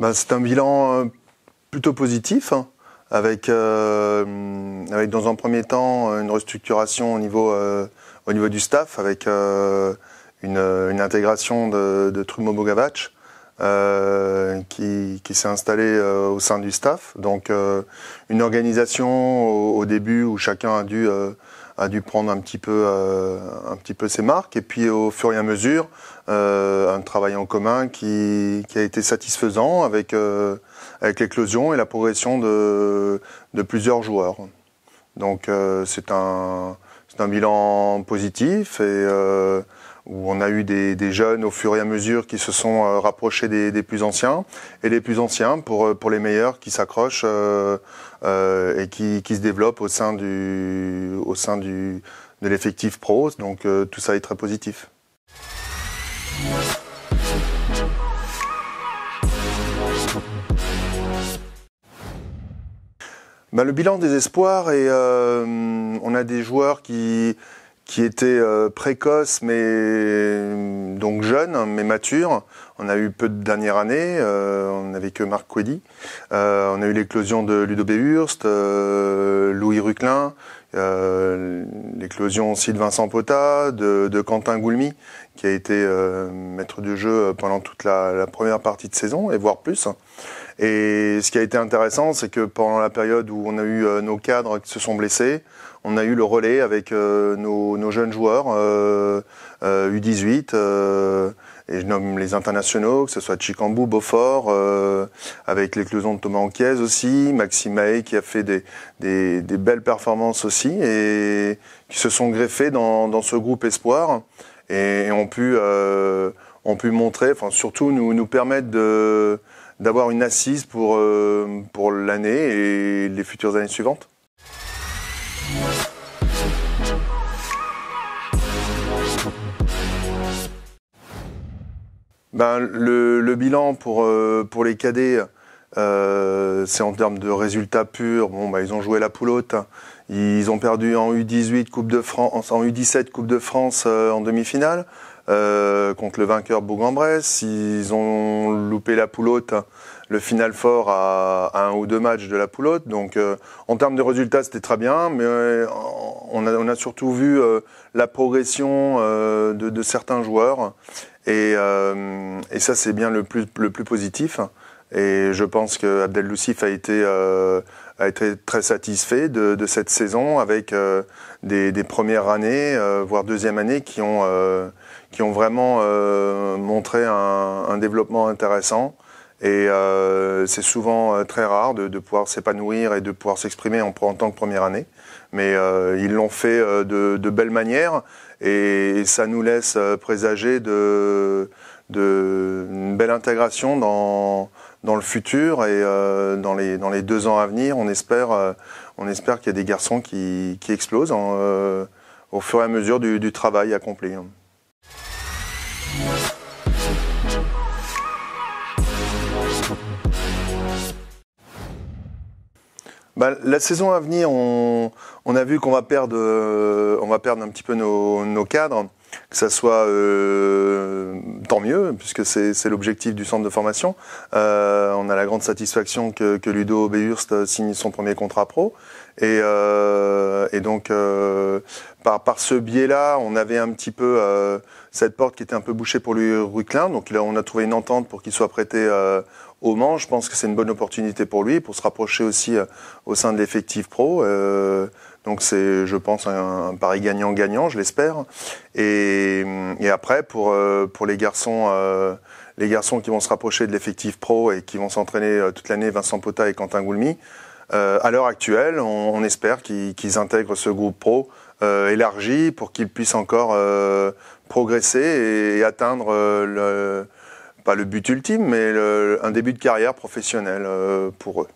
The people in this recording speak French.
Ben, c'est un bilan euh, plutôt positif, hein, euh, avec, dans un premier temps euh, une restructuration au niveau, du staff, avec une, intégration de, de Trumo Bogavac. qui, s'est installée au sein du staff. Donc une organisation au, début où chacun a dû a dû prendre un petit peu, euh, un petit peu ses marques. Et puis au fur et à mesure, euh, un travail en commun qui, a été satisfaisant avec, euh, avec l'éclosion et la progression de, plusieurs joueurs. Donc c'est un, un bilan positif et où on a eu des, jeunes au fur et à mesure qui se sont euh, rapprochés des, plus anciens, et les plus anciens pour, euh, pour les meilleurs qui s'accrochent euh, et qui, se développent au sein, du, au sein du, de l'effectif pro. Donc tout ça est très positif. Bah, le bilan des espoirs, et on a des joueurs qui qui était euh, précoce mais donc jeune mais mature on a eu peu de dernières années, euh, on n'avait que Marc Quedi, euh, on a eu l'éclosion de Ludo Behurst, euh, Louis Ruclin, l'éclosion aussi de Vincent Pota, de, Quentin Goulmy, qui a été maître du jeu pendant toute la, première partie de saison, et voire plus. Et ce qui a été intéressant, c'est que pendant la période où on a eu nos cadres qui se sont blessés, on a eu le relais avec nos, nos, jeunes joueurs U18 et je nomme les internationaux, que ce soit Chicambou, Beaufort, euh, avec l'éclosion de Thomas Anquiez aussi, Maxime Mahé qui a fait des, des, des, belles performances aussi, et qui se sont greffés dans, dans ce groupe Espoir, et, ont pu, euh, ont pu montrer, enfin surtout nous, nous permettre de d'avoir une assise pour, euh, pour l'année et les futures années suivantes. ben, le, bilan pour, euh, pour les cadets, euh, c'est en termes de résultats purs. Bon, ben, ils ont joué la poulotte. Ils ont perdu en U18 Coupe de France, en U17 Coupe de France en demi-finale euh, contre le vainqueur bourg bresse Ils ont loupé la poulotte le final fort à, un ou deux matchs de la poulotte. Donc euh, en termes de résultats, c'était très bien, mais euh, on, a, on, a, surtout vu euh, la progression de, de, certains joueurs. Et, et ça, c'est bien le plus, le plus positif. Et je pense que Abdel a été, a été très satisfait de, de cette saison avec des, des, premières années, voire deuxième année, qui ont, qui ont vraiment montré un, un, développement intéressant. Et euh, c'est souvent euh, très rare de, de pouvoir s'épanouir et de pouvoir s'exprimer en, en, tant que première année. Mais euh, ils l'ont fait euh, de, de manières manières et, ça nous laisse euh, présager de, de une belle intégration dans, dans le futur et euh, dans, les, dans les deux ans à venir. On espère, on espère qu'il y a des garçons qui, qui explosent en, au fur et à mesure du, du travail accompli. Bah, la saison à venir, on, on a vu qu'on va, perdre, euh, on va perdre un petit peu nos, nos cadres. Que ça soit euh, tant mieux, puisque c'est l'objectif du centre de formation. Euh, on a la grande satisfaction que, que Ludo Behurst signe son premier contrat pro. Et, euh, et donc, euh, par, par ce biais-là, on avait un petit peu cette porte qui était un peu bouchée pour lui Ruclin. Donc là, on a trouvé une entente pour qu'il soit prêté au Mans, je pense que c'est une bonne opportunité pour lui, pour se rapprocher aussi euh, au sein de l'effectif pro. Euh, donc c'est, je pense, un, pari gagnant-gagnant, je l'espère. Et, et, après, pour, euh, pour les garçons les garçons qui vont se rapprocher de l'effectif pro et qui vont s'entraîner toute l'année, Vincent Pota et Quentin Goulmy. à l'heure actuelle, on, espère qu'ils intègrent ce groupe pro élargi pour qu'ils puissent encore progresser et, et atteindre le, pas le but ultime, mais un début de carrière professionnelle euh, pour eux.